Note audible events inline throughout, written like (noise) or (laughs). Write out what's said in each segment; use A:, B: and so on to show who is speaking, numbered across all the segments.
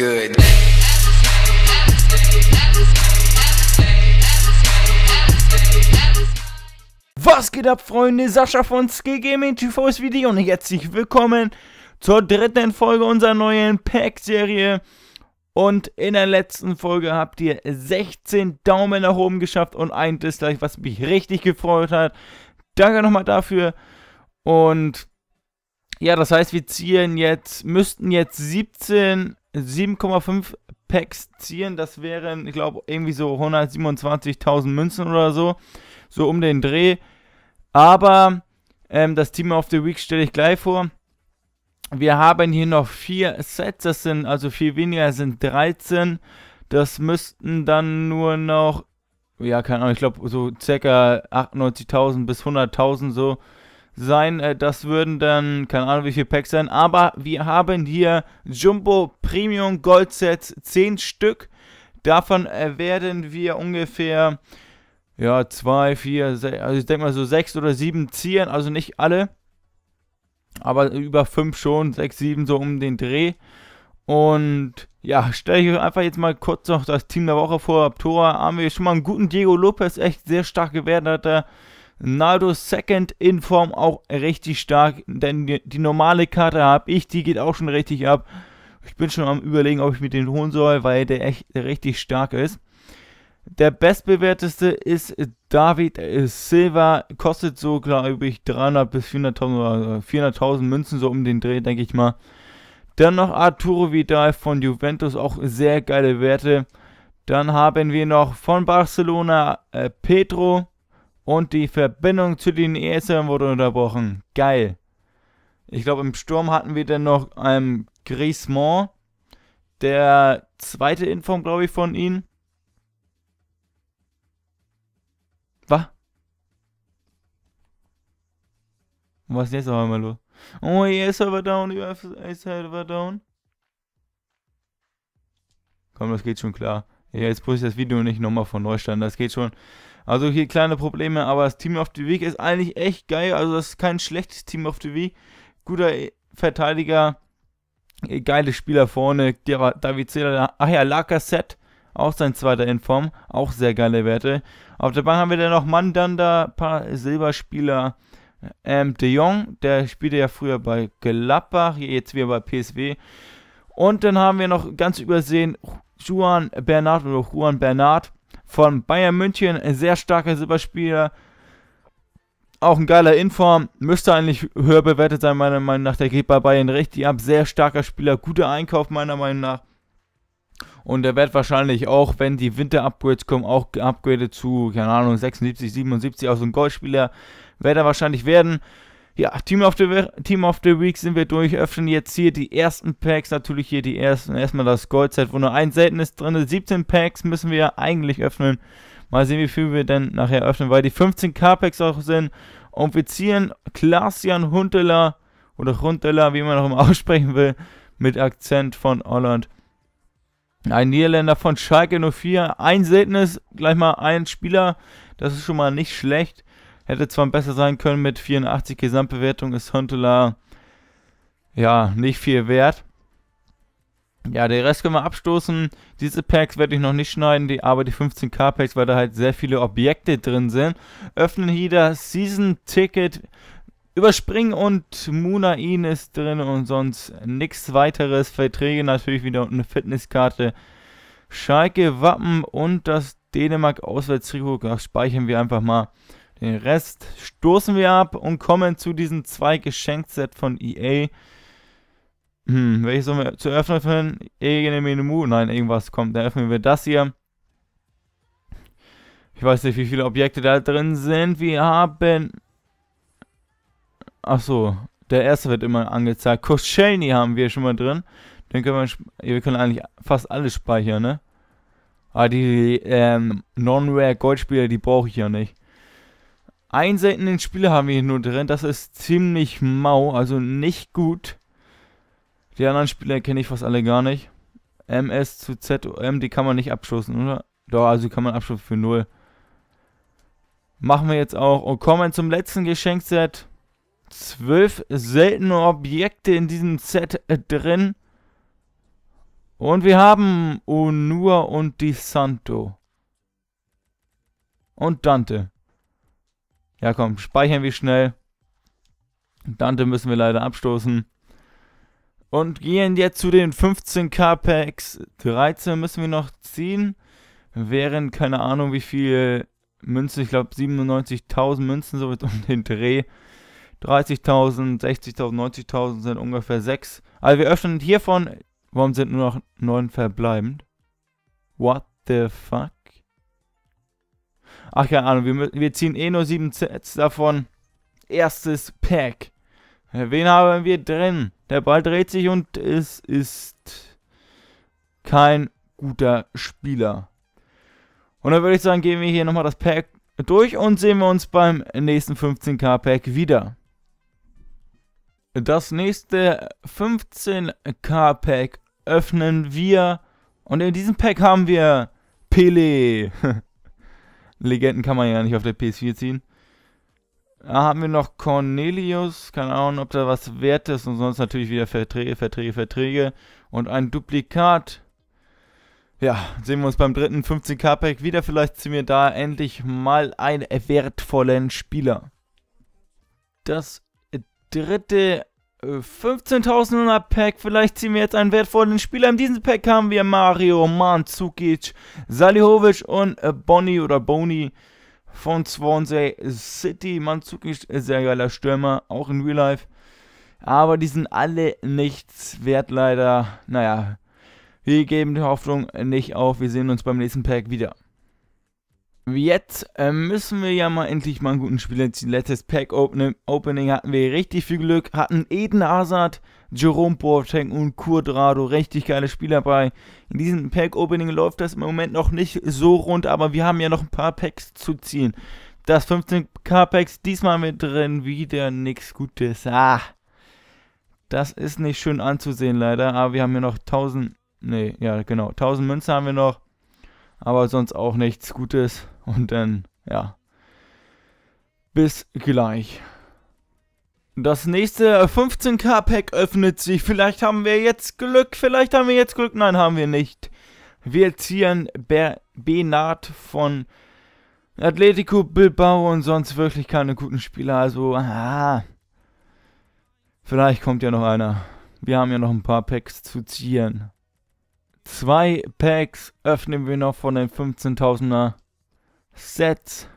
A: good. Was geht ab, Freunde? Sascha von Skill Gaming TV ist wieder und herzlich willkommen zur dritten Folge unserer neuen Pack-Serie. Und in der letzten Folge habt ihr 16 Daumen nach oben geschafft und ein Dislike, was mich richtig gefreut hat. Danke nochmal dafür. Und ja, das heißt, wir ziehen jetzt, müssten jetzt 17 7,5 Packs ziehen. Das wären, ich glaube, irgendwie so 127.000 Münzen oder so. So um den Dreh. Aber ähm, das Team of the Week stelle ich gleich vor. Wir haben hier noch vier Sets. Das sind also viel weniger, sind 13. Das müssten dann nur noch, ja, keine Ahnung, ich glaube so circa 98.000 bis 100.000 so sein. Äh, das würden dann, keine Ahnung wie viele Packs sein. Aber wir haben hier Jumbo Premium Gold Sets, 10 Stück. Davon äh, werden wir ungefähr, ja, 2, 4, 6, also ich denke mal so 6 oder 7 ziehen. Also nicht alle, aber über 5 schon, 6, 7 so um den Dreh. Und ja, stelle ich euch einfach jetzt mal kurz noch das Team der Woche vor. Ab Tora haben wir schon mal einen guten Diego Lopez, echt sehr stark gewertet. Hat er Naldo Second in Form auch richtig stark, denn die, die normale Karte habe ich, die geht auch schon richtig ab. Ich bin schon am überlegen, ob ich mir den holen soll, weil der echt richtig stark ist. Der bestbewerteste ist David Silva, kostet so, glaube ich, 300 bis 400.000 400.000 Münzen, so um den Dreh, denke ich mal. Dann noch Arturo Vidal von Juventus, auch sehr geile Werte. Dann haben wir noch von Barcelona äh, Pedro, und die Verbindung zu den ESern wurde unterbrochen. Geil. Ich glaube, im Sturm hatten wir dann noch ähm, Griezmann. Der zweite Inform, glaube ich, von ihnen. Was? Was ist jetzt auf einmal los? Oh, ES-Server down, ES-Server down. Komm, das geht schon klar. Ja, jetzt muss ich das Video nicht nochmal von neu starten, das geht schon. Also hier kleine Probleme, aber das Team of the Week ist eigentlich echt geil. Also das ist kein schlechtes Team of the Week. Guter äh, Verteidiger, äh, geile Spieler vorne. David Zähler, ach ja, Lacazette, auch sein zweiter in Form, auch sehr geile Werte. Auf der Bank haben wir dann noch Mandanda, paar Silberspieler. Ähm, De Jong, der spielte ja früher bei Gladbach, jetzt wieder bei PSW. Und dann haben wir noch ganz übersehen Juan Bernard oder Juan Bernard von Bayern München, Ein sehr starker Silberspieler. Auch ein geiler Inform, müsste eigentlich höher bewertet sein, meiner Meinung nach. Der geht bei Bayern richtig ab. Sehr starker Spieler, guter Einkauf, meiner Meinung nach. Und er wird wahrscheinlich auch, wenn die Winter-Upgrades kommen, auch geupgradet zu, keine Ahnung, 76, 77, auch so ein Goldspieler wird er wahrscheinlich werden. Ja, Team of, the, Team of the Week sind wir durch. Öffnen jetzt hier die ersten Packs. Natürlich hier die ersten. Erstmal das Goldset, wo nur ein seltenes drin ist. 17 Packs müssen wir eigentlich öffnen. Mal sehen, wie viel wir denn nachher öffnen, weil die 15 K-Packs auch sind. Und wir ziehen Klaasian Hunteler oder Hunteler, wie man auch immer (laughs) aussprechen will, mit Akzent von Holland. Ein Niederländer von Schalke 04. Ein seltenes, gleich mal ein Spieler. Das ist schon mal nicht schlecht. Hätte zwar besser sein können mit 84 Gesamtbewertung, ist Huntelaar ja nicht viel wert. Ja, den Rest können wir abstoßen. Diese Packs werde ich noch nicht schneiden, die, aber die 15k Packs, weil da halt sehr viele Objekte drin sind. Öffnen hier das Season Ticket. Überspringen und Munain ist drin und sonst nichts weiteres. Verträge natürlich wieder und eine Fitnesskarte. Schalke Wappen und das Dänemark Auswärtstrikot. Das speichern wir einfach mal. Den Rest stoßen wir ab und kommen zu diesen zwei Geschenkset von EA. Hm, welches sollen wir zu öffnen? Irgendein Menü? Nein, irgendwas kommt. Dann öffnen wir das hier. Ich weiß nicht, wie viele Objekte da drin sind. Wir haben... Achso, der erste wird immer angezeigt. Koschelny haben wir schon mal drin. Den können wir... Wir können eigentlich fast alles speichern, ne? Aber ah, die ähm, Non-Rare Goldspieler, die brauche ich ja nicht. Einen seltenen Spieler haben wir hier nur drin. Das ist ziemlich mau, also nicht gut. Die anderen Spieler kenne ich fast alle gar nicht. MS zu ZOM, die kann man nicht abschossen, oder? Doch, also kann man abschossen für 0. Machen wir jetzt auch. Und oh, kommen zum letzten Geschenkset. Zwölf seltene Objekte in diesem Set äh, drin. Und wir haben Onua und Di Santo. Und Dante. Ja, komm, speichern wir schnell. Dante müssen wir leider abstoßen. Und gehen jetzt zu den 15k Packs. 13 müssen wir noch ziehen. Wären keine Ahnung wie viel Münzen. Ich glaube 97.000 Münzen, so um den Dreh. 30.000, 60.000, 90.000 sind ungefähr 6. Also wir öffnen hiervon. Warum sind nur noch 9 verbleibend? What the fuck? Ach, keine Ahnung, wir, wir ziehen eh nur sieben Sets davon. Erstes Pack. Äh, wen haben wir drin? Der Ball dreht sich und es ist kein guter Spieler. Und dann würde ich sagen, gehen wir hier nochmal das Pack durch und sehen wir uns beim nächsten 15k Pack wieder. Das nächste 15k Pack öffnen wir. Und in diesem Pack haben wir Pele. (laughs) Legenden kann man ja nicht auf der PS4 ziehen. Da ah, haben wir noch Cornelius, keine Ahnung, ob da was wert ist und sonst natürlich wieder Verträge, Verträge, Verträge und ein Duplikat. Ja, sehen wir uns beim dritten 15k-Pack wieder. Vielleicht ziehen wir da endlich mal einen wertvollen Spieler. Das dritte 15.000er äh, Pack, vielleicht ziehen wir jetzt einen wertvollen Spieler. In diesem Pack haben wir Mario Manzukic, Salihovic und äh, Bonnie oder Boni von Swansea City. Mandzukic, äh, sehr geiler Stürmer, auch in Real Life. Aber die sind alle nichts wert, leider. Naja, wir geben die Hoffnung nicht auf. Wir sehen uns beim nächsten Pack wieder. Jetzt äh, müssen wir ja mal endlich mal einen guten Spieler ziehen. Letztes Pack -Opening, hatten wir richtig viel Glück. Hatten Eden Hazard, Jerome Boateng und Quadrado. Richtig geile Spieler bei. In diesem Pack Opening läuft das im Moment noch nicht so rund, aber wir haben ja noch ein paar Packs zu ziehen. Das 15k Packs diesmal mit drin. Wieder nichts Gutes. Ah. Das ist nicht schön anzusehen leider, aber ah, wir haben ja noch 1000 Nee, ja, genau. 1000 Münzen haben wir noch aber sonst auch nichts Gutes. Und dann, ja. Bis gleich. Das nächste 15k-Pack öffnet sich. Vielleicht haben wir jetzt Glück, vielleicht haben wir jetzt Glück. Nein, haben wir nicht. Wir ziehen Ber Benat von Atletico Bilbao und sonst wirklich keine guten Spieler. Also, ah, vielleicht kommt ja noch einer. Wir haben ja noch ein paar Packs zu ziehen. Zwei Packs öffnen wir noch von den 15.000er Sets.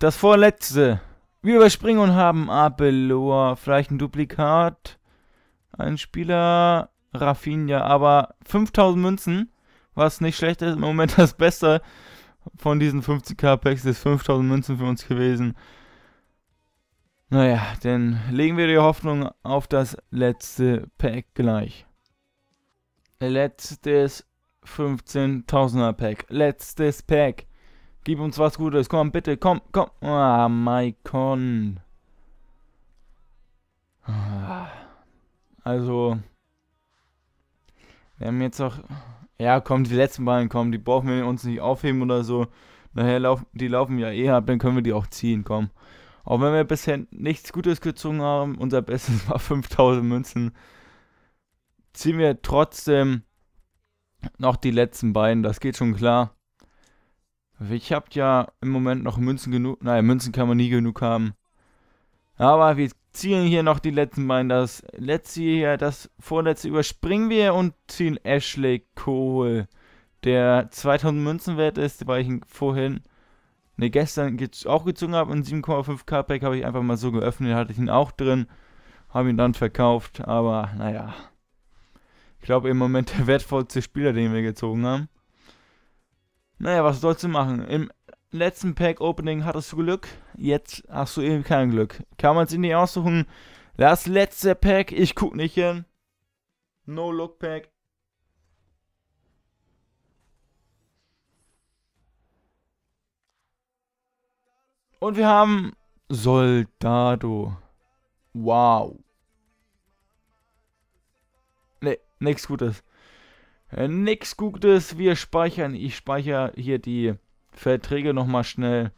A: Das vorletzte. Wir überspringen und haben Abeloa. Vielleicht ein Duplikat. Ein Spieler. Rafinha. Aber 5000 Münzen. Was nicht schlecht ist. Im Moment das Beste von diesen 50k Packs ist 5000 Münzen für uns gewesen. Naja, dann legen wir die Hoffnung auf das letzte Pack gleich. Letztes 15.000er Pack. Letztes Pack. Gib uns was Gutes. Komm, bitte, komm, komm. Ah, Maikon. Ah. Also. Wir haben jetzt auch. Ja, komm, die letzten beiden kommen. Die brauchen wir uns nicht aufheben oder so. Nachher laufen die laufen ja eh ab, dann können wir die auch ziehen, komm. Auch wenn wir bisher nichts Gutes gezogen haben, unser Bestes (laughs) war 5000 Münzen ziehen wir trotzdem noch die letzten beiden, das geht schon klar. Ich habe ja im Moment noch Münzen genug. Naja, Münzen kann man nie genug haben. Aber wir ziehen hier noch die letzten beiden. Das letzte hier, das vorletzte überspringen wir und ziehen Ashley Cole. Der 2000 Münzen wert ist, weil ich ihn vorhin, ne, gestern auch gezogen habe. Und 7,5k Pack habe ich einfach mal so geöffnet, hatte ich ihn auch drin. Habe ihn dann verkauft, aber naja. Ich glaube im Moment der wertvollste Spieler, den wir gezogen haben. Naja, was sollst du machen? Im letzten Pack-Opening hattest du Glück, jetzt hast du eben kein Glück. Kann man sich nicht aussuchen? Das letzte Pack, ich guck nicht hin. No-Look-Pack. Und wir haben Soldado. Wow. Nichts Gutes. Äh, nichts Gutes. Wir speichern. Ich speichere hier die Verträge nochmal schnell.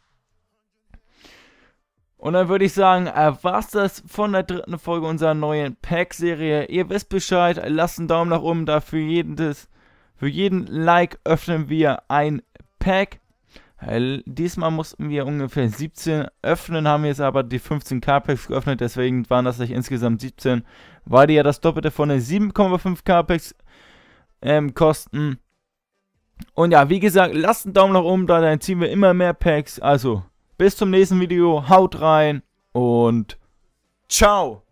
A: Und dann würde ich sagen, äh, war's das von der dritten Folge unserer neuen Pack-Serie. Ihr wisst Bescheid, lasst einen Daumen nach oben da für jeden, für jeden Like öffnen wir ein Pack. Äh, diesmal mussten wir ungefähr 17 öffnen, haben jetzt aber die 15 k geöffnet, deswegen waren das nicht insgesamt 17, weil die ja das Doppelte von den 7,5 k ähm, kosten. Und ja, wie gesagt, lasst einen Daumen nach oben da, dann ziehen wir immer mehr Packs. Also, bis zum nächsten Video, haut rein und ciao!